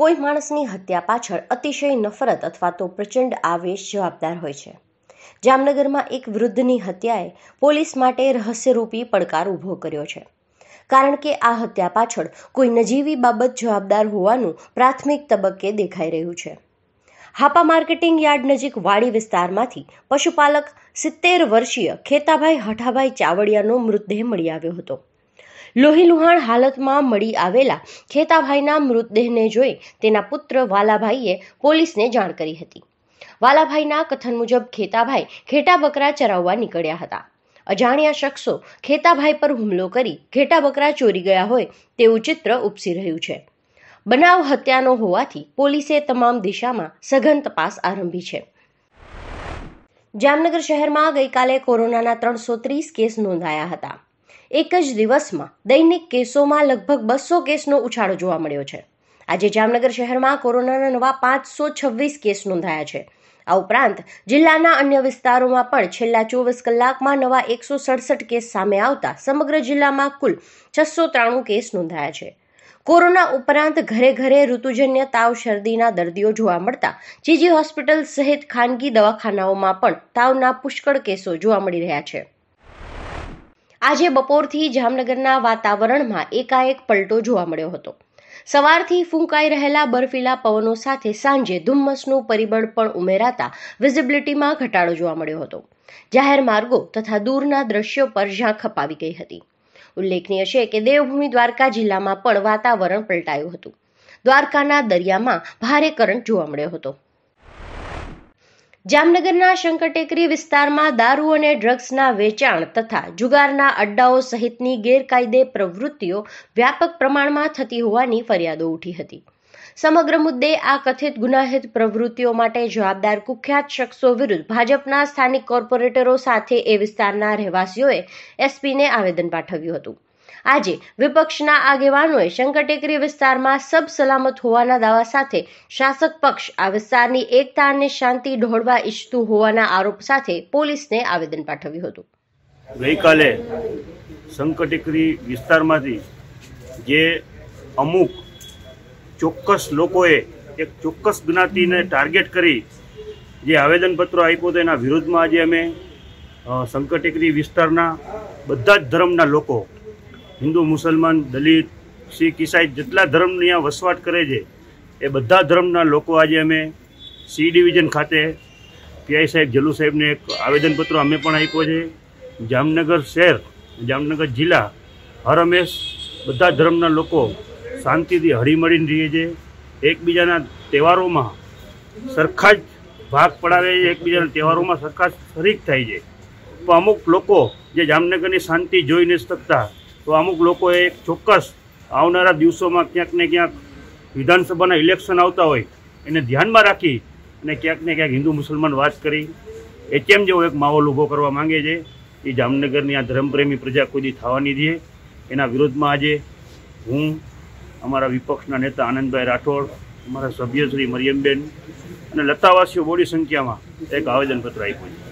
કોઈ માણસની હત્યા પાછળ અતિશય નફરત અથવા તો પ્રચંડ આવેશ જવાબદાર હોય છે જામનગરમાં એક વૃદ્ધની હત્યાએ પોલીસ માટે રહસ્યરૂપી પડકાર ઊભો કર્યો છે કારણ કે આ હત્યા પાછળ કોઈ નજીવી બાબત જવાબદાર હોવાનું પ્રાથમિક તબક્કે દેખાઈ રહ્યું છે હાપા માર્કેટિંગ યાર્ડ નજીક વાડી વિસ્તારમાંથી પશુપાલક સિત્તેર વર્ષીય ખેતાભાઈ હઠાભાઈ ચાવડિયાનો મૃતદેહ મળી આવ્યો હતો લોહીલુહાણ હાલતમાં મળી આવેલા ખેતાભાઈના મૃતદેહને જોઈ તેના પુત્ર વાલાભાઈએ પોલીસને જાણ કરી હતી વાલાભાઈના કથન મુજબ ખેતાભાઈ ખેટા બકરા ચરાવવા નીકળ્યા હતા અજાણ્યા શખ્સો ખેતાભાઈ પર હુમલો કરી ઘેટા બકરા ચોરી ગયા હોય તેવું ચિત્ર ઉપસી રહ્યું છે બનાવ હત્યાનો હોવાથી પોલીસે તમામ દિશામાં સઘન તપાસ આરંભી છે જામનગર શહેરમાં ગઈકાલે કોરોનાના ત્રણસો ત્રીસ કેસ નોંધાયા હતા એક જ દિવસમાં દૈનિક કેસોમાં લગભગ બસો કેસનો ઉછાળો જોવા મળ્યો છે આજે જામનગર શહેરમાં કોરોનાના નવા પાંચસો છવ્વીસ કેસ નોંધાયા છે આ ઉપરાંત જિલ્લાના અન્ય વિસ્તારોમાં પણ છેલ્લા ચોવીસ કલાકમાં નવા એકસો સડસઠ કેસ સામે આવતા સમગ્ર જિલ્લામાં કુલ છસો ત્રાણું કેસ નોંધાયા છે કોરોના ઉપરાંત ઘરે ઘરે ઋતુજન્ય તાવ શરદીના દર્દીઓ જોવા મળતા જીજી હોસ્પિટલ સહિત ખાનગી દવાખાનાઓમાં પણ તાવના પુષ્કળ કેસો જોવા મળી રહ્યા છે આજે બપોરથી જામનગરના વાતાવરણમાં એકાએક પલટો જોવા મળ્યો હતો સવારથી ફૂંકાઈ રહેલા બર્ફીલા પવનો સાથે સાંજે ધુમ્મસનું પરિબળ પણ ઉમેરાતા વિઝિબિલિટીમાં ઘટાડો જોવા મળ્યો હતો જાહેર માર્ગો તથા દૂરના દ્રશ્યો પર ઝાંખ અપાવી ગઈ હતી ઉલ્લેખનીય છે કે દેવભૂમિ દ્વારકા જિલ્લામાં પણ વાતાવરણ પલટાયું હતું દ્વારકાના દરિયામાં ભારે કરંટ જોવા મળ્યો હતો જામનગરના શંકરટેકરી વિસ્તારમાં દારૂ અને ડ્રગ્સના વેચાણ તથા જુગારના અડ્ડાઓ સહિતની ગેરકાયદે પ્રવૃત્તિઓ વ્યાપક પ્રમાણમાં થતી હોવાની ફરિયાદો ઉઠી હતી સમગ્ર મુદ્દે આ કથિત ગુનાહિત પ્રવૃત્તિઓ માટે જવાબદાર કુખ્યાત શખ્સો વિરુદ્ધ ભાજપના સ્થાનિક કોર્પોરેટરો સાથે એ વિસ્તારના રહેવાસીઓએ એસપીને આવેદન પાઠવ્યું હતું આજે વિપક્ષના આગેવાનોએ શંકરટેકરી વિસ્તારમાં સબ સલામત હોવાના દાવા સાથે શાસક પક્ષ આ વિસ્તારની એકતા અને શાંતિ ઢોળવા ઈચ્છતું હોવાના આરોપ સાથે પોલીસને આવેદન પાઠવ્યું હતું ગઈકાલે શંકરટેકરી વિસ્તારમાંથી જે અમુક ચોક્કસ લોકોએ એક ચોક્કસ જ્ઞાતિને ટાર્ગેટ કરી જે આવેદનપત્રો આપ્યું એના વિરોધમાં આજે અમે શંકરટેકરી વિસ્તારના બધા જ ધર્મના લોકો હિન્દુ મુસલમાન દલિત શીખ ઈસાઈ જેટલા ધર્મની અહીંયા વસવાટ કરે છે એ બધા ધર્મના લોકો આજે અમે સી ડિવિઝન ખાતે પીઆઈ સાહેબ જલુ સાહેબને એક આવેદનપત્ર અમે પણ આપ્યો છે જામનગર શહેર જામનગર જિલ્લા હર હંમેશ બધા ધર્મના લોકો શાંતિથી હળીમળીને રહીએ છે એકબીજાના તહેવારોમાં સરખા જ ભાગ પડાવે છે એકબીજાના તહેવારોમાં સરખા જ શરીક થાય છે પણ અમુક લોકો જે જામનગરની શાંતિ જોઈ નથી શકતા તો અમુક લોકોએ ચોક્કસ આવનારા દિવસોમાં ક્યાંક ને ક્યાંક વિધાનસભાના ઇલેક્શન આવતા હોય એને ધ્યાનમાં રાખી અને ક્યાંક ને ક્યાંક હિન્દુ મુસલમાન વાત કરી એચએમ જેવો એક માહોલ ઊભો કરવા માંગે છે એ જામનગરની આ ધર્મપ્રેમી પ્રજા કોઈથી થવાની દે એના વિરોધમાં આજે હું અમારા વિપક્ષના નેતા આનંદભાઈ રાઠોડ અમારા સભ્ય શ્રી મરિયમબેન અને લતાવાસીઓ બોડી સંખ્યામાં એક આવેદનપત્ર આપ્યું છે